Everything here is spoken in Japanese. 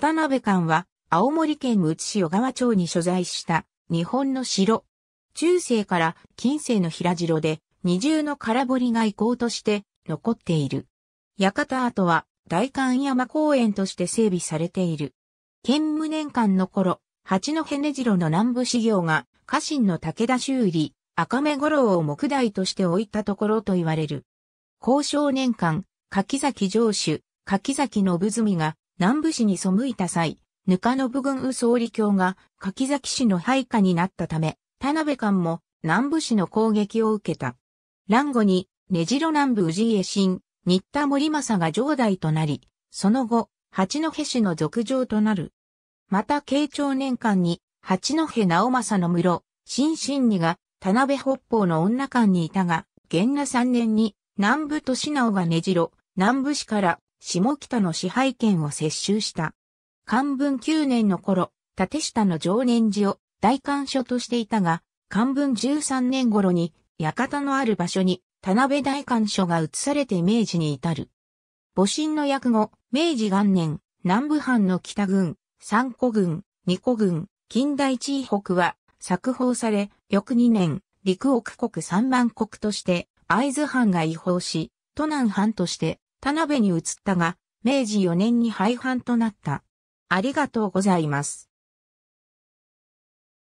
田辺館は、青森県むつ市小川町に所在した日本の城。中世から近世の平城で二重の空堀が遺構として残っている。館跡は大館山公園として整備されている。建武年間の頃、八戸根城の南部修行が家臣の武田修理、赤目五郎を木材として置いたところと言われる。交渉年間、柿崎城主、柿崎信澄が南部市に背いた際、ぬかの部軍総理卿が柿崎市の配下になったため、田辺官も南部市の攻撃を受けた。乱後に、根城南部氏家新、新田森政が城代となり、その後、八戸市の続上となる。また慶長年間に、八戸直政の室、新新二が、田辺北方の女間にいたが、元那3年に、南部都市直が根城、南部市から下北の支配権を接収した。漢文9年の頃、立下の常年寺を大官所としていたが、漢文13年頃に、館のある場所に、田辺大官所が移されて明治に至る。母親の役後、明治元年、南部藩の北軍、三古軍、二古軍、近代地位北は、作法され、翌2年、陸奥国三万国として、会津藩が違法し、都南藩として、田辺に移ったが、明治4年に廃藩となった。ありがとうございます。